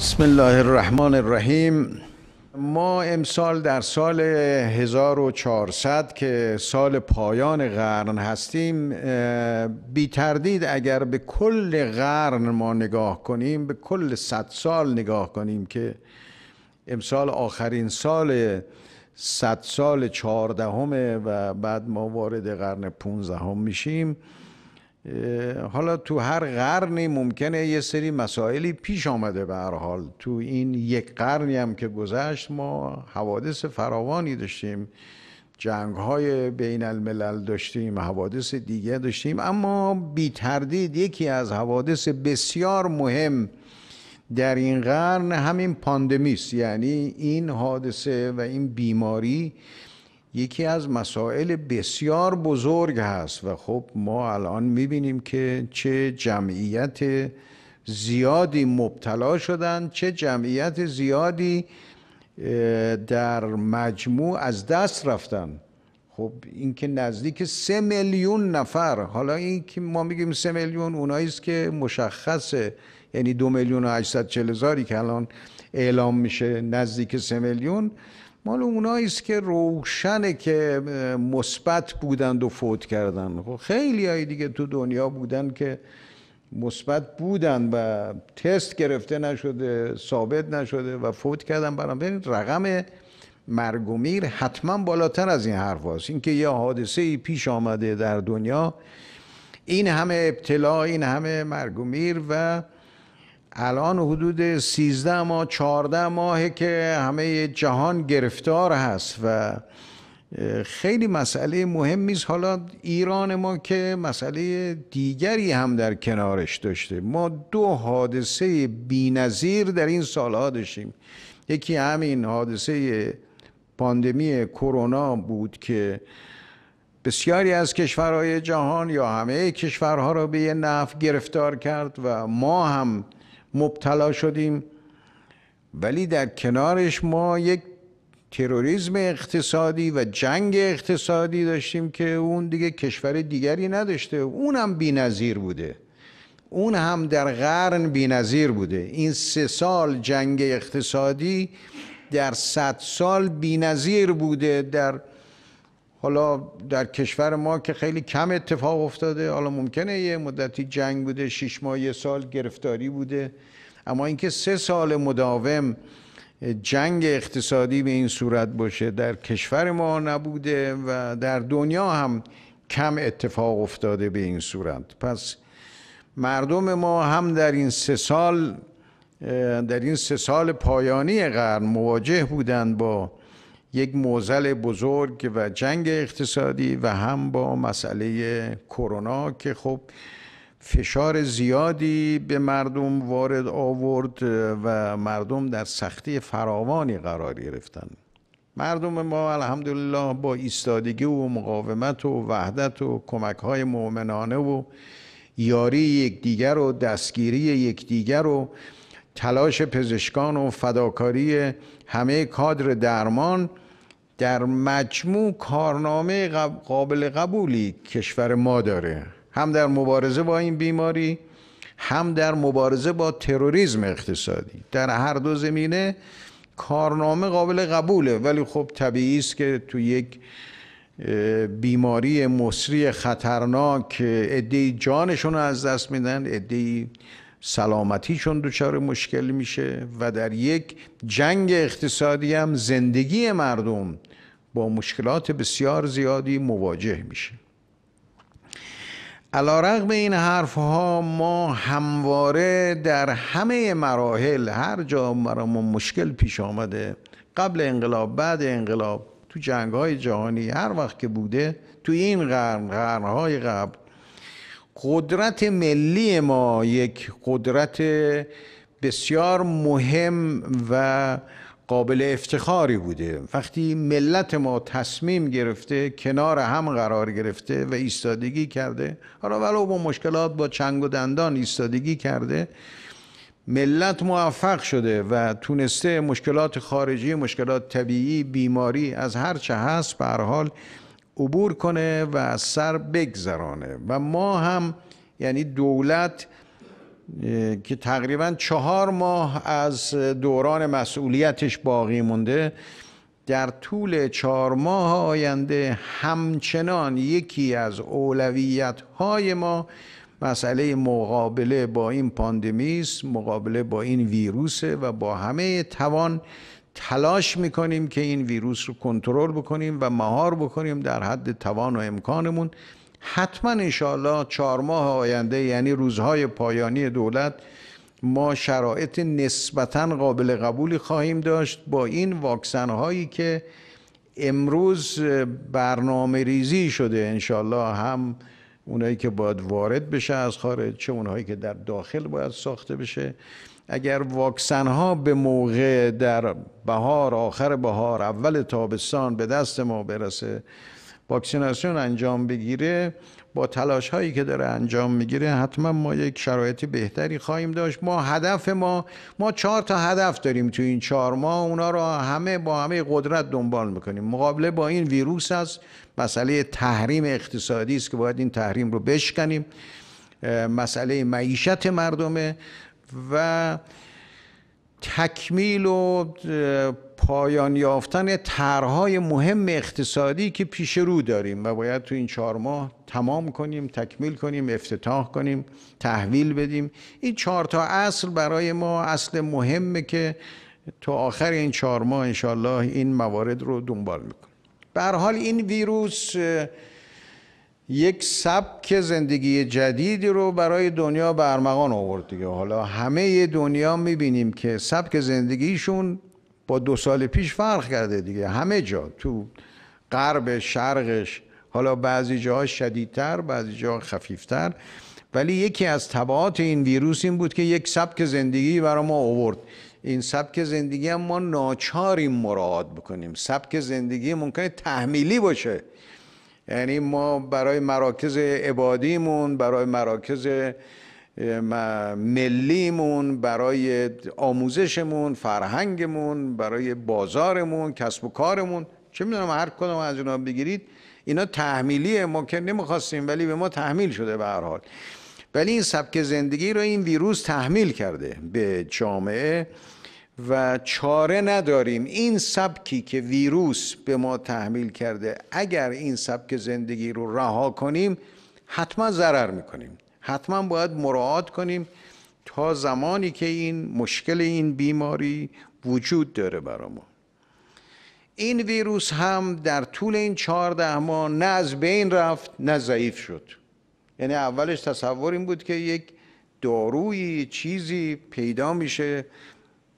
بسم الله الرحمن الرحیم ما امسال در سال 1400 که سال پایان قرن هستیم بی تردید اگر به کل قرن ما نگاه کنیم به کل صد سال نگاه کنیم که امسال آخرین سال صد سال همه و بعد ما وارد قرن پونزدهم میشیم حالا تو هر قرنی ممکنه یه سری مسائلی پیش آمده به هر حال تو این یک قرنی هم که گذشت ما حوادث فراوانی داشتیم جنگ های بین الملل داشتیم حوادث دیگه داشتیم اما بی تردید یکی از حوادث بسیار مهم در این قرن همین پاندمی یعنی این حادثه و این بیماری یکی از مسائل بسیار بزرگ هست و خب ما الان میبینیم که چه جمعیت زیادی مبتلا شدن چه جمعیت زیادی در مجموع از دست رفتن خب این که نزدیک سه میلیون نفر حالا این که ما میگیم سه میلیون اونایی است که مشخصه یعنی دو میلیون و هزاری که الان اعلام میشه نزدیک سه میلیون مال اونایی است که روشنه که مثبت بودند و فوت کردند خب خیلی های دیگه تو دنیا بودن که مثبت بودند و تست گرفته نشده ثابت نشده و فوت کردن برام رقم مرگ و میر حتما بالاتر از این حرف هاست اینکه یه حادثه ای پیش آمده در دنیا این همه ابتلا این همه مرگ و میر و الان حدود 13 ماه 14 ماهه که همه جهان گرفتار هست و خیلی مسئله مهمی است حالا ایران ما که مسئله دیگری هم در کنارش داشته ما دو حادثه بینظیر در این سالها داشتیم یکی همین حادثه پاندمی کرونا بود که بسیاری از کشورهای جهان یا همه کشورها را به یه نف گرفتار کرد و ما هم مبتلا شدیم ولی در کنارش ما یک تروریسم اقتصادی و جنگ اقتصادی داشتیم که اون دیگه کشور دیگری نداشته اون هم بی نظیر بوده اون هم در قرن بی نظیر بوده این سه سال جنگ اقتصادی در صد سال بی نظیر بوده در حالا در کشور ما که خیلی کم اتفاق افتاده حالا ممکنه یه مدتی جنگ بوده شش ماه یه سال گرفتاری بوده اما اینکه سه سال مداوم جنگ اقتصادی به این صورت باشه در کشور ما نبوده و در دنیا هم کم اتفاق افتاده به این صورت پس مردم ما هم در این سه سال در این سه سال پایانی قرن مواجه بودند با یک موزل بزرگ و جنگ اقتصادی و هم با مسئله کرونا که خب فشار زیادی به مردم وارد آورد و مردم در سختی فراوانی قرار گرفتند. مردم ما الحمدلله با ایستادگی و مقاومت و وحدت و کمک های مؤمنانه و یاری یکدیگر و دستگیری یکدیگر و تلاش پزشکان و فداکاری همه کادر درمان در مجموع کارنامه قابل قبولی کشور ما داره هم در مبارزه با این بیماری هم در مبارزه با تروریسم اقتصادی در هر دو زمینه کارنامه قابل قبوله ولی خب طبیعی است که تو یک بیماری مصری خطرناک عده جانشون رو از دست میدن عدهای سلامتیشون دچار مشکل میشه و در یک جنگ اقتصادی هم زندگی مردم با مشکلات بسیار زیادی مواجه میشه علا رقم این حرف ها ما همواره در همه مراحل هر جا ما مشکل پیش آمده قبل انقلاب بعد انقلاب تو جنگ های جهانی هر وقت که بوده تو این قرن های قبل قدرت ملی ما یک قدرت بسیار مهم و قابل افتخاری بوده وقتی ملت ما تصمیم گرفته کنار هم قرار گرفته و ایستادگی کرده حالا ولو با مشکلات با چنگ و دندان ایستادگی کرده ملت موفق شده و تونسته مشکلات خارجی مشکلات طبیعی بیماری از هر چه هست به هر حال عبور کنه و از سر بگذرانه و ما هم یعنی دولت که تقریبا چهار ماه از دوران مسئولیتش باقی مونده در طول چهار ماه آینده همچنان یکی از اولویت های ما مسئله مقابله با این پاندمی است مقابله با این ویروس و با همه توان تلاش میکنیم که این ویروس رو کنترل بکنیم و مهار بکنیم در حد توان و امکانمون حتما انشاءالله چهار ماه آینده یعنی روزهای پایانی دولت ما شرایط نسبتا قابل قبولی خواهیم داشت با این واکسن هایی که امروز برنامه ریزی شده انشالله هم اونایی که باید وارد بشه از خارج چه اونایی که در داخل باید ساخته بشه اگر واکسن ها به موقع در بهار آخر بهار اول تابستان به دست ما برسه واکسیناسیون انجام بگیره با تلاش هایی که داره انجام میگیره حتما ما یک شرایط بهتری خواهیم داشت ما هدف ما ما چهار تا هدف داریم تو این چهار ماه اونا را همه با همه قدرت دنبال میکنیم مقابله با این ویروس است مسئله تحریم اقتصادی است که باید این تحریم رو بشکنیم مسئله معیشت مردمه و تکمیل و پایان یافتن طرحهای مهم اقتصادی که پیش رو داریم و باید تو این چهار ماه تمام کنیم تکمیل کنیم افتتاح کنیم تحویل بدیم این چهار تا اصل برای ما اصل مهمه که تو آخر این چهار ماه انشالله این موارد رو دنبال میکنیم به حال این ویروس یک سبک زندگی جدیدی رو برای دنیا به ارمغان آورد دیگه حالا همه دنیا میبینیم که سبک زندگیشون با دو سال پیش فرق کرده دیگه همه جا تو غرب شرقش حالا بعضی جاها شدیدتر بعضی جاها خفیفتر ولی یکی از طبعات این ویروس این بود که یک سبک زندگی برای ما آورد این سبک زندگی هم ما ناچاریم مراد بکنیم سبک زندگی ممکنه تحمیلی باشه یعنی ما برای مراکز عبادیمون برای مراکز ملیمون برای آموزشمون فرهنگمون برای بازارمون کسب و کارمون چه میدونم هر کدوم از اینا بگیرید اینا تحمیلیه ما که نمیخواستیم ولی به ما تحمیل شده به هر حال ولی این سبک زندگی رو این ویروس تحمیل کرده به جامعه و چاره نداریم این سبکی که ویروس به ما تحمیل کرده اگر این سبک زندگی رو رها کنیم حتما ضرر میکنیم حتما باید مراعات کنیم تا زمانی که این مشکل این بیماری وجود داره برای ما این ویروس هم در طول این چهارده ماه نه از بین رفت نه ضعیف شد یعنی اولش تصور این بود که یک دارویی چیزی پیدا میشه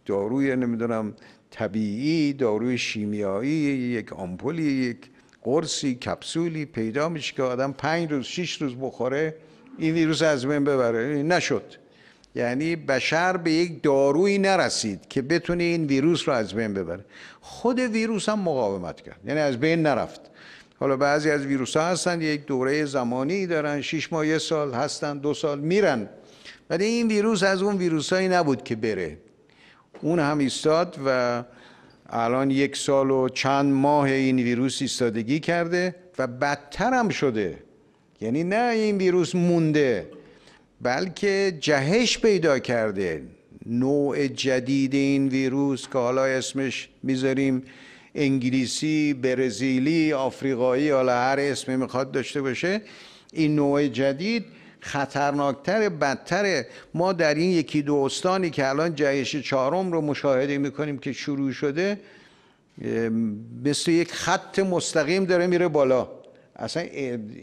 داروی نمیدونم طبیعی داروی شیمیایی یک آمپولی یک قرصی کپسولی پیدا میشه که آدم پنج روز شیش روز بخوره این ویروس از بین ببره نشد یعنی بشر به یک دارویی نرسید که بتونه این ویروس رو از بین ببره خود ویروس هم مقاومت کرد یعنی از بین نرفت حالا بعضی از ویروس ها هستن یک دوره زمانی دارن شیش ماه یه سال هستن دو سال میرن ولی این ویروس از اون ویروس نبود که بره اون هم ایستاد و الان یک سال و چند ماه این ویروس ایستادگی کرده و بدتر هم شده یعنی نه این ویروس مونده بلکه جهش پیدا کرده نوع جدید این ویروس که حالا اسمش میذاریم انگلیسی، برزیلی، آفریقایی حالا هر اسمی میخواد داشته باشه این نوع جدید خطرناکتر بدتر ما در این یکی دو استانی که الان جهش چهارم رو مشاهده میکنیم که شروع شده مثل یک خط مستقیم داره میره بالا اصلا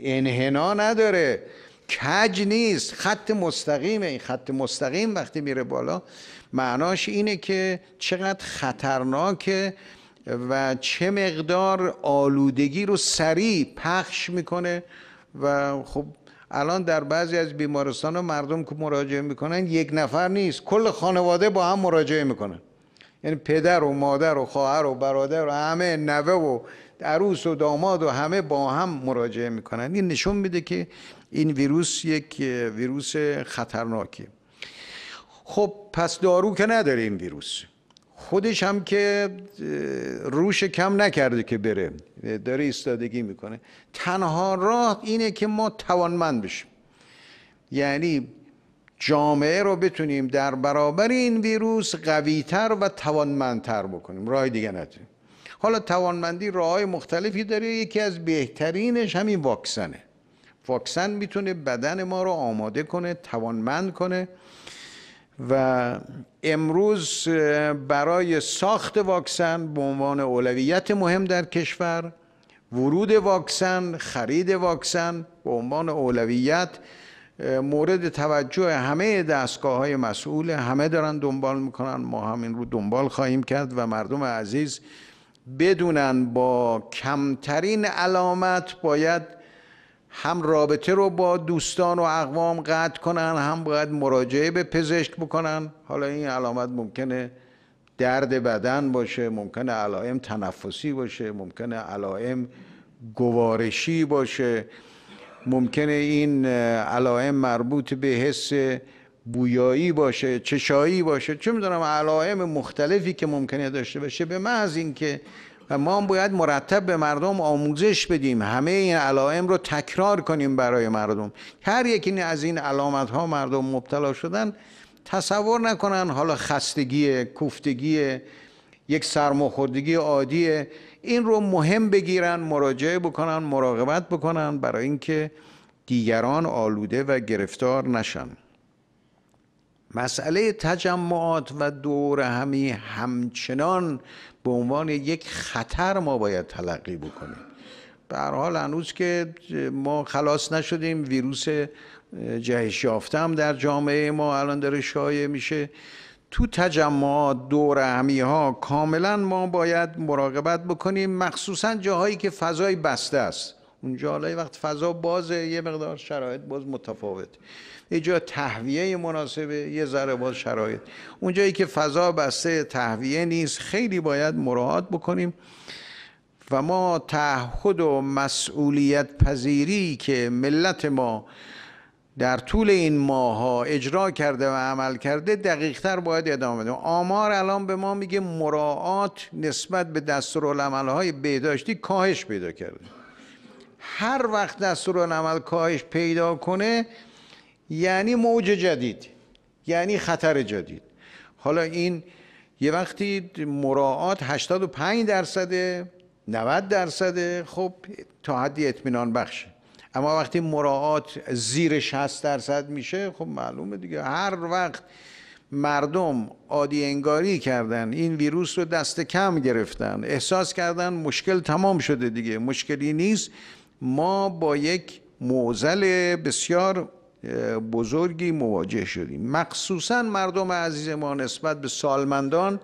انحنا نداره کج نیست خط مستقیمه این خط مستقیم وقتی میره بالا معناش اینه که چقدر خطرناکه و چه مقدار آلودگی رو سریع پخش میکنه و خب الان در بعضی از بیمارستان و مردم که مراجعه میکنن یک نفر نیست کل خانواده با هم مراجعه میکنن یعنی پدر و مادر و خواهر و برادر و همه نوه و عروس و داماد و همه با هم مراجعه میکنن این نشون میده که این ویروس یک ویروس خطرناکی. خب پس دارو که نداره این ویروس خودش هم که روش کم نکرده که بره داره ایستادگی میکنه تنها راه اینه که ما توانمند بشیم یعنی جامعه رو بتونیم در برابر این ویروس قویتر و توانمندتر بکنیم راه دیگه نداریم حالا توانمندی راه مختلفی داره یکی از بهترینش همین واکسنه واکسن میتونه بدن ما رو آماده کنه توانمند کنه و امروز برای ساخت واکسن به عنوان اولویت مهم در کشور ورود واکسن خرید واکسن به عنوان اولویت مورد توجه همه دستگاه های مسئول همه دارن دنبال میکنن ما همین رو دنبال خواهیم کرد و مردم عزیز بدونن با کمترین علامت باید هم رابطه رو با دوستان و اقوام قطع کنن هم باید مراجعه به پزشک بکنن حالا این علامت ممکنه درد بدن باشه ممکنه علائم تنفسی باشه ممکنه علائم گوارشی باشه ممکنه این علائم مربوط به حس بویایی باشه چشایی باشه چه میدونم علائم مختلفی که ممکنه داشته باشه به محض اینکه و ما باید مرتب به مردم آموزش بدیم همه این علائم رو تکرار کنیم برای مردم هر یکی از این علامت ها مردم مبتلا شدن تصور نکنن حالا خستگی کوفتگی یک سرماخوردگی عادیه این رو مهم بگیرن مراجعه بکنن مراقبت بکنن برای اینکه دیگران آلوده و گرفتار نشن مسئله تجمعات و دور همی همچنان به عنوان یک خطر ما باید تلقی بکنیم به هر حال هنوز که ما خلاص نشدیم ویروس جهش یافته هم در جامعه ما الان داره شایع میشه تو تجمعات دور همی ها کاملا ما باید مراقبت بکنیم مخصوصا جاهایی که فضای بسته است اونجا حالا وقت فضا بازه یه مقدار شرایط باز متفاوت یه جا تهویه مناسبه یه ذره باز شرایط اونجایی که فضا بسته تهویه نیست خیلی باید مراعات بکنیم و ما تعهد و مسئولیت پذیری که ملت ما در طول این ماها اجرا کرده و عمل کرده دقیقتر باید ادامه بدیم آمار الان به ما میگه مراعات نسبت به های بهداشتی کاهش پیدا کرده هر وقت دستورالعمل کاهش پیدا کنه یعنی موج جدید یعنی خطر جدید حالا این یه وقتی مراعات 85 درصده 90 درصده خب تا حدی اطمینان بخشه اما وقتی مراعات زیر 60 درصد میشه خب معلومه دیگه هر وقت مردم عادی انگاری کردن این ویروس رو دست کم گرفتن احساس کردن مشکل تمام شده دیگه مشکلی نیست ما با یک موزل بسیار بزرگی مواجه شدیم مخصوصا مردم عزیز ما نسبت به سالمندان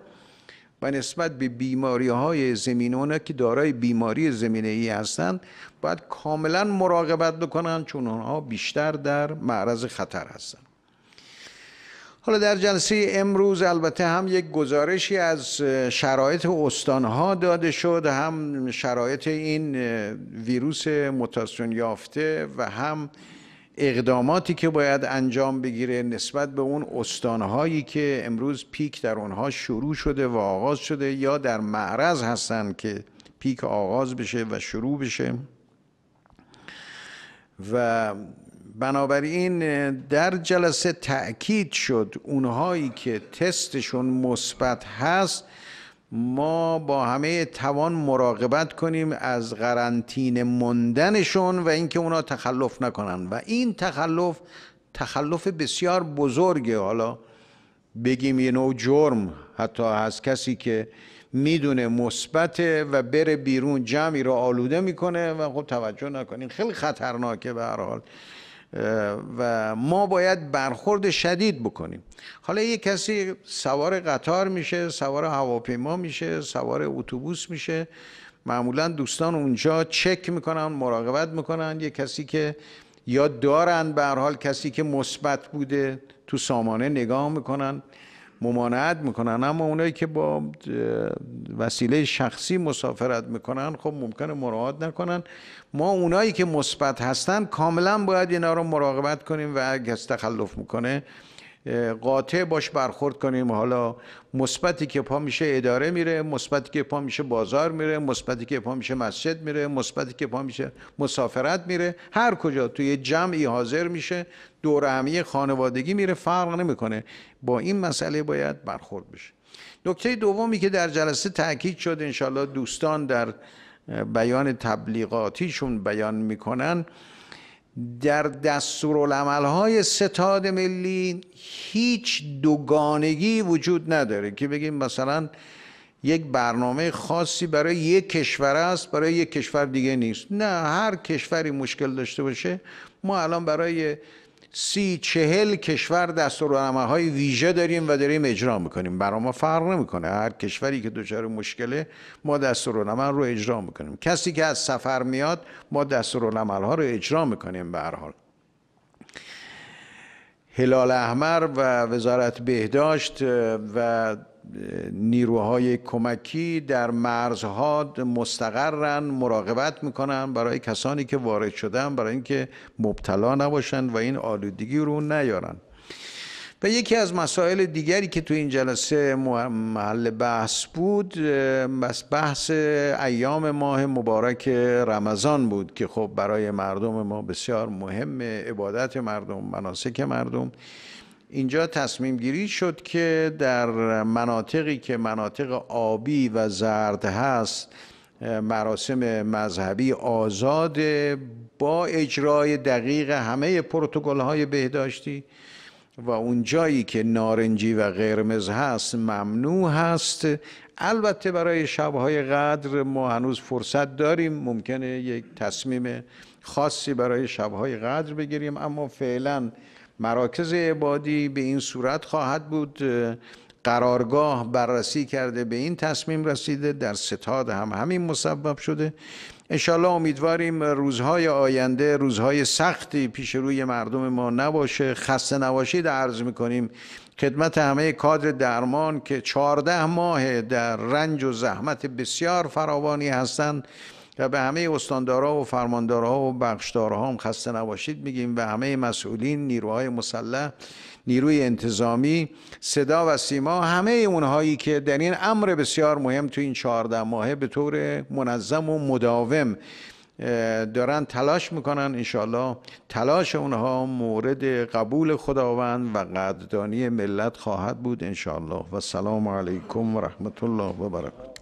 و نسبت به بیماری های زمینون که دارای بیماری زمینه ای هستند باید کاملا مراقبت بکنن چون آنها بیشتر در معرض خطر هستند حالا در جلسه امروز البته هم یک گزارشی از شرایط استانها داده شد هم شرایط این ویروس متاسیون یافته و هم اقداماتی که باید انجام بگیره نسبت به اون استانهایی که امروز پیک در اونها شروع شده و آغاز شده یا در معرض هستند که پیک آغاز بشه و شروع بشه و بنابراین در جلسه تاکید شد اونهایی که تستشون مثبت هست ما با همه توان مراقبت کنیم از قرنطینه مندنشون و اینکه اونا تخلف نکنن و این تخلف تخلف بسیار بزرگه حالا بگیم یه نوع جرم حتی از کسی که میدونه مثبت و بره بیرون جمعی رو آلوده میکنه و خب توجه نکنیم خیلی خطرناکه به هر حال و ما باید برخورد شدید بکنیم حالا یه کسی سوار قطار میشه سوار هواپیما میشه سوار اتوبوس میشه معمولا دوستان اونجا چک میکنن مراقبت میکنن یه کسی که یا دارن به حال کسی که مثبت بوده تو سامانه نگاه میکنن ممانعت میکنن اما اونایی که با وسیله شخصی مسافرت میکنن خب ممکنه مراعات نکنن ما اونایی که مثبت هستن کاملا باید اینا رو مراقبت کنیم و اگه تخلف میکنه قاطع باش برخورد کنیم حالا مثبتی که پا میشه اداره میره مثبتی که پا میشه بازار میره مثبتی که پا میشه مسجد میره مثبتی که پا میشه مسافرت میره هر کجا توی جمعی حاضر میشه دور همی خانوادگی میره فرق نمیکنه با این مسئله باید برخورد بشه نکته دومی که در جلسه تاکید شد انشالله دوستان در بیان تبلیغاتیشون بیان میکنن در های ستاد ملی هیچ دوگانگی وجود نداره که بگیم مثلا یک برنامه خاصی برای یک کشور است برای یک کشور دیگه نیست نه هر کشوری مشکل داشته باشه ما الان برای سی چهل کشور های ویژه داریم و داریم اجرا میکنیم برای ما فرق نمیکنه هر کشوری که دچار مشکله ما دستورالعمل رو اجرا میکنیم کسی که از سفر میاد ما ها رو اجرا میکنیم به هر حال هلال احمر و وزارت بهداشت و نیروهای کمکی در مرزها مستقرن مراقبت میکنن برای کسانی که وارد شدن برای اینکه مبتلا نباشند و این آلودگی رو نیارن و یکی از مسائل دیگری که تو این جلسه محل بحث بود بس بحث ایام ماه مبارک رمضان بود که خب برای مردم ما بسیار مهم عبادت مردم مناسک مردم اینجا تصمیم گیری شد که در مناطقی که مناطق آبی و زرد هست مراسم مذهبی آزاد با اجرای دقیق همه پروتکل های بهداشتی و اون جایی که نارنجی و قرمز هست ممنوع هست البته برای شبهای قدر ما هنوز فرصت داریم ممکنه یک تصمیم خاصی برای شبهای قدر بگیریم اما فعلا مراکز عبادی به این صورت خواهد بود قرارگاه بررسی کرده به این تصمیم رسیده در ستاد هم همین مسبب شده انشالله امیدواریم روزهای آینده روزهای سختی پیش روی مردم ما نباشه خسته نباشید عرض میکنیم خدمت همه کادر درمان که چهارده ماه در رنج و زحمت بسیار فراوانی هستند و به همه استاندارها و فرماندارها و بخشدارها هم خسته نباشید میگیم و همه مسئولین نیروهای مسلح نیروی انتظامی صدا و سیما همه اونهایی که در این امر بسیار مهم تو این چهارده ماهه به طور منظم و مداوم دارن تلاش میکنن انشالله تلاش اونها مورد قبول خداوند و قدردانی ملت خواهد بود انشالله و سلام علیکم و رحمت الله و برکاته